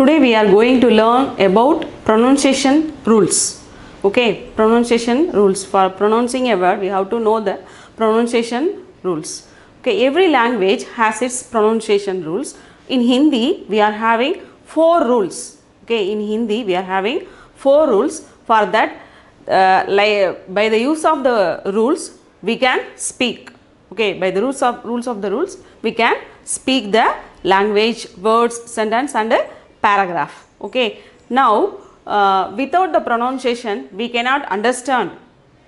today we are going to learn about pronunciation rules okay pronunciation rules for pronouncing a word we have to know the pronunciation rules okay every language has its pronunciation rules in hindi we are having four rules okay in hindi we are having four rules for that uh, by the use of the rules we can speak okay by the rules of rules of the rules we can speak the language words sentence and uh, paragraph. Okay. Now, uh, without the pronunciation, we cannot understand.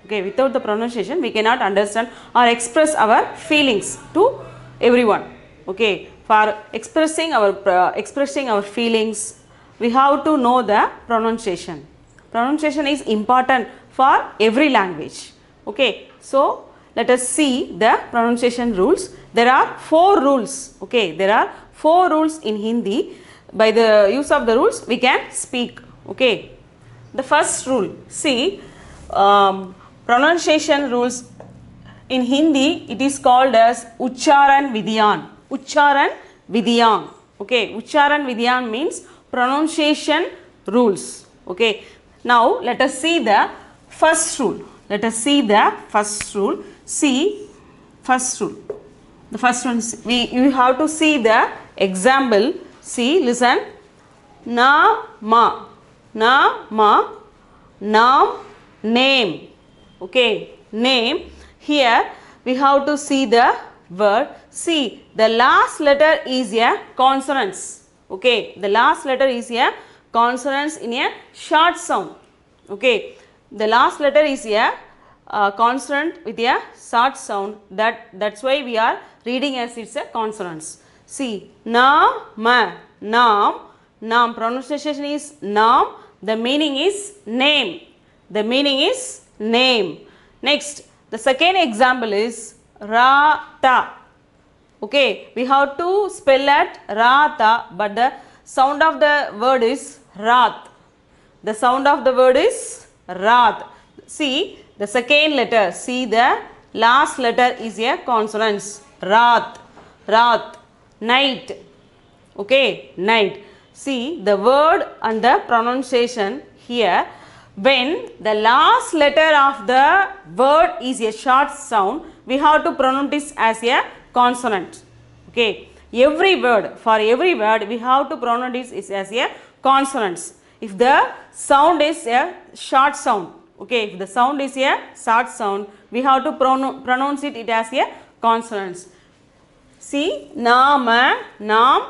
Okay, without the pronunciation, we cannot understand or express our feelings to everyone. Okay, for expressing our uh, expressing our feelings, we have to know the pronunciation. Pronunciation is important for every language. Okay, so let us see the pronunciation rules. There are four rules. Okay, there are four rules in Hindi by the use of the rules we can speak okay the first rule see um, pronunciation rules in hindi it is called as ucharan vidyan ucharan vidyan okay ucharan vidyan means pronunciation rules okay now let us see the first rule let us see the first rule see first rule the first one we you have to see the example See, listen. Na, ma. Na, ma. Nam, name. Okay, name. Here we have to see the word See, The last letter is a consonants. Okay, the last letter is a consonants in a short sound. Okay, the last letter is a uh, consonant with a short sound. That that's why we are reading as it's a consonants. See, Nama, Nam, Nam, pronunciation is Nam, the meaning is name. The meaning is name. Next, the second example is Rata. Okay, we have to spell at Rata, but the sound of the word is Rat. The sound of the word is Rat. See, the second letter, see the last letter is a consonant. Rat, Rat night okay night see the word and the pronunciation here when the last letter of the word is a short sound we have to pronounce it as a consonant okay every word for every word we have to pronounce it as a consonants if the sound is a short sound okay if the sound is a short sound we have to pronounce it, as a consonants See, Nama, Nam,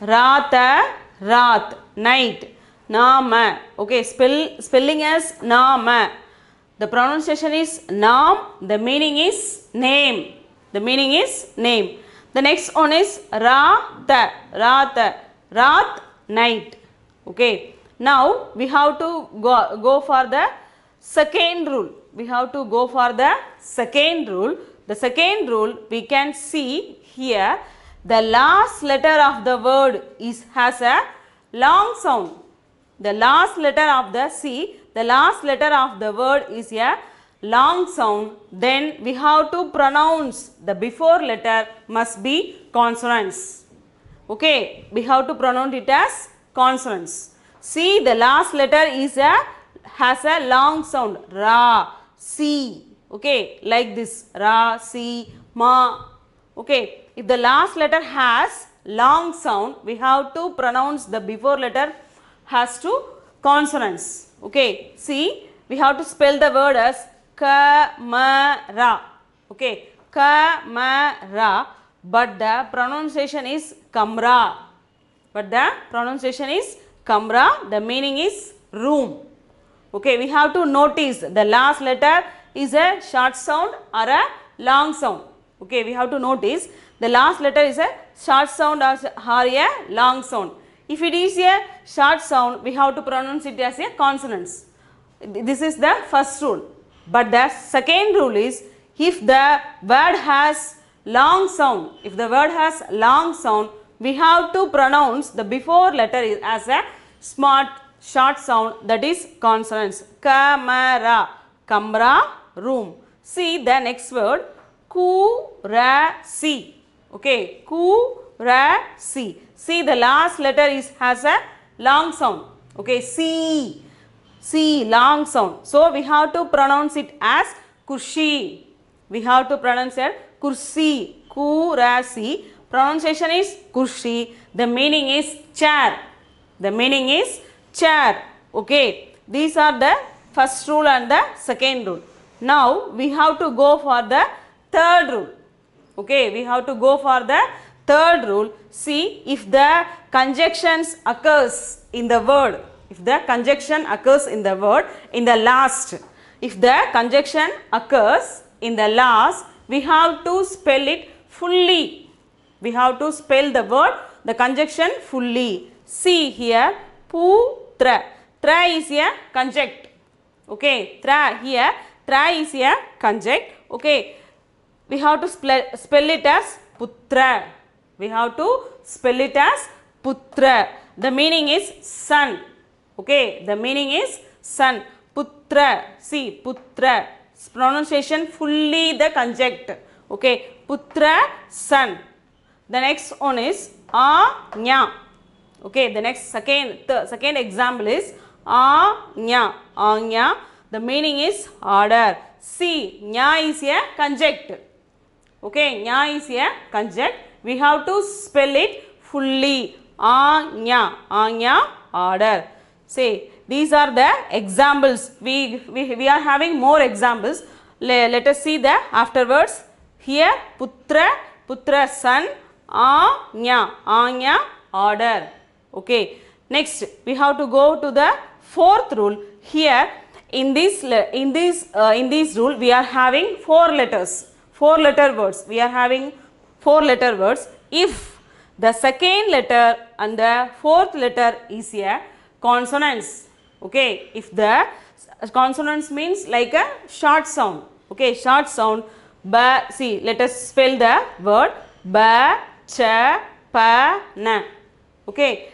Ratha, Rath, Night, Nama. Okay, spell, spelling as Nama. The pronunciation is Nam, the meaning is name. The meaning is name. The next one is Ratha, Ratha, Rath, Night. Okay, now we have to go, go for the second rule. We have to go for the second rule. The second rule we can see here the last letter of the word is has a long sound. The last letter of the C, the last letter of the word is a long sound. Then we have to pronounce the before letter must be consonants. Okay, we have to pronounce it as consonants. See the last letter is a has a long sound ra, c, okay like this ra, si, ma okay. If the last letter has long sound we have to pronounce the before letter has to consonants okay. See we have to spell the word as kamara okay kamara but the pronunciation is kamra but the pronunciation is kamra the meaning is room okay we have to notice the last letter is a short sound or a long sound. Okay, we have to notice the last letter is a short sound or, a long sound. If it is a short sound, we have to pronounce it as a consonants. This is the first rule. But the second rule is if the word has long sound, if the word has long sound, we have to pronounce the before letter as a smart short sound that is consonants. Camera kamra, room. See the next word, kurasi. Okay, kurasi. See the last letter is has a long sound. Okay, see, see long sound. So we have to pronounce it as kursi. We have to pronounce it kursi, kurasi. Pronunciation is kursi. The meaning is chair. The meaning is chair. Okay, these are the first rule and the second rule. Now we have to go for the third rule. Okay, we have to go for the third rule. See if the conjunctions occurs in the word, if the conjunction occurs in the word in the last, if the conjunction occurs in the last, we have to spell it fully. We have to spell the word, the conjunction fully. See here, pu, tra. Tra is a conject Okay, tra here, tra is a conject. Okay, we have to spell it as putra. We have to spell it as putra. The meaning is son. Okay, the meaning is son. Putra. See, putra. Pronunciation fully the conject. Okay, putra, son. The next one is Anya. Okay, the next second the second example is a, nya, The meaning is order. See, nya is a conject. Okay, nya is a conject. We have to spell it fully. A, nya, order. Say, these are the examples. We, we, we are having more examples. Le, let us see the afterwards. Here, putra, putra, son, a, nya, order. Okay. Next, we have to go to the fourth rule. Here, in this, in this, uh, in this rule, we are having four letters, four letter words. We are having four letter words. If the second letter and the fourth letter is a consonance, okay. If the consonance means like a short sound, okay, short sound. Ba, see, let us spell the word ba, cha, pa, na, okay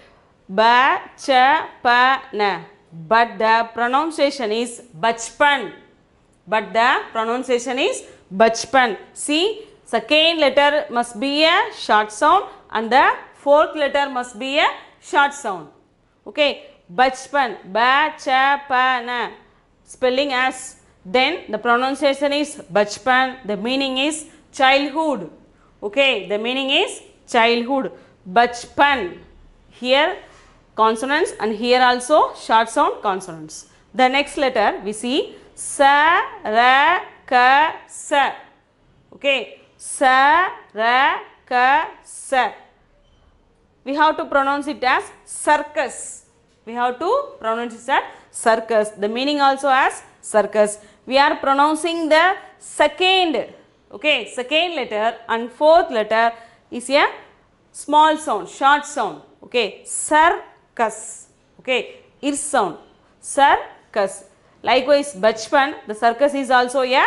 ba cha pa na but the pronunciation is bachpan but the pronunciation is bachpan see second letter must be a short sound and the fourth letter must be a short sound okay bachpan ba cha pa na spelling as then the pronunciation is bachpan the meaning is childhood okay the meaning is childhood bachpan here consonants and here also short sound consonants. The next letter we see sa, ra, ka, sa. Okay. Sa, ra, ka, sa. We have to pronounce it as circus. We have to pronounce it as circus. The meaning also as circus. We are pronouncing the second. Okay. Second letter and fourth letter is a small sound, short sound. Okay. Sir circus. Okay, ir sound, circus. Likewise, bachpan, the circus is also a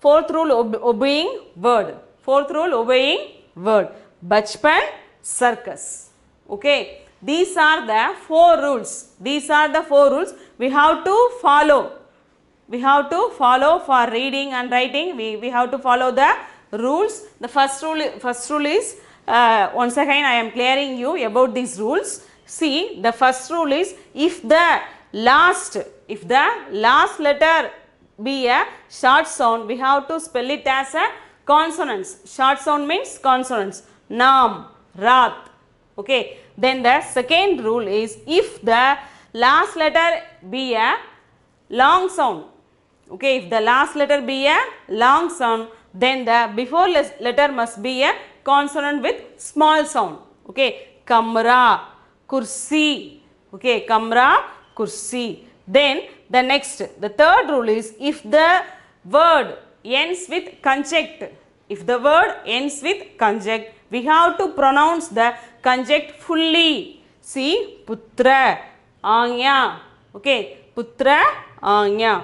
fourth rule ob obeying word. Fourth rule obeying word. Bachpan, circus. Okay, these are the four rules. These are the four rules we have to follow. We have to follow for reading and writing. We, we have to follow the rules. The first rule, first rule is, uh, once again I am clearing you about these rules. See, the first rule is if the last, if the last letter be a short sound, we have to spell it as a consonants. Short sound means consonants. Nam, Rat. Okay. Then the second rule is if the last letter be a long sound. Okay. If the last letter be a long sound, then the before letter must be a consonant with small sound. Okay. Kamra, kursi. Okay, kamra, kursi. Then the next, the third rule is if the word ends with conject, if the word ends with conject, we have to pronounce the conject fully. See, putra, anya. Okay, putra, anya.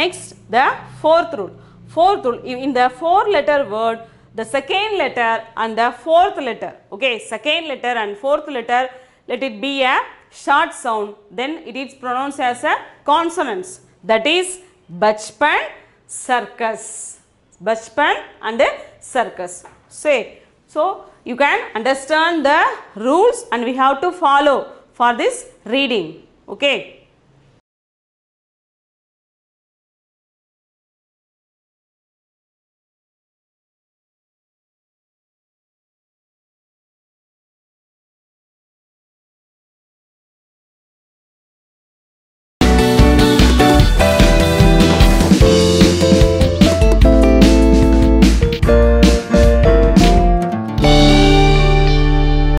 Next, the fourth rule. Fourth rule, in the four letter word, the second letter and the fourth letter. Okay, second letter and fourth letter let it be a short sound then it is pronounced as a consonance that is bachpan circus bachpan and circus say so you can understand the rules and we have to follow for this reading okay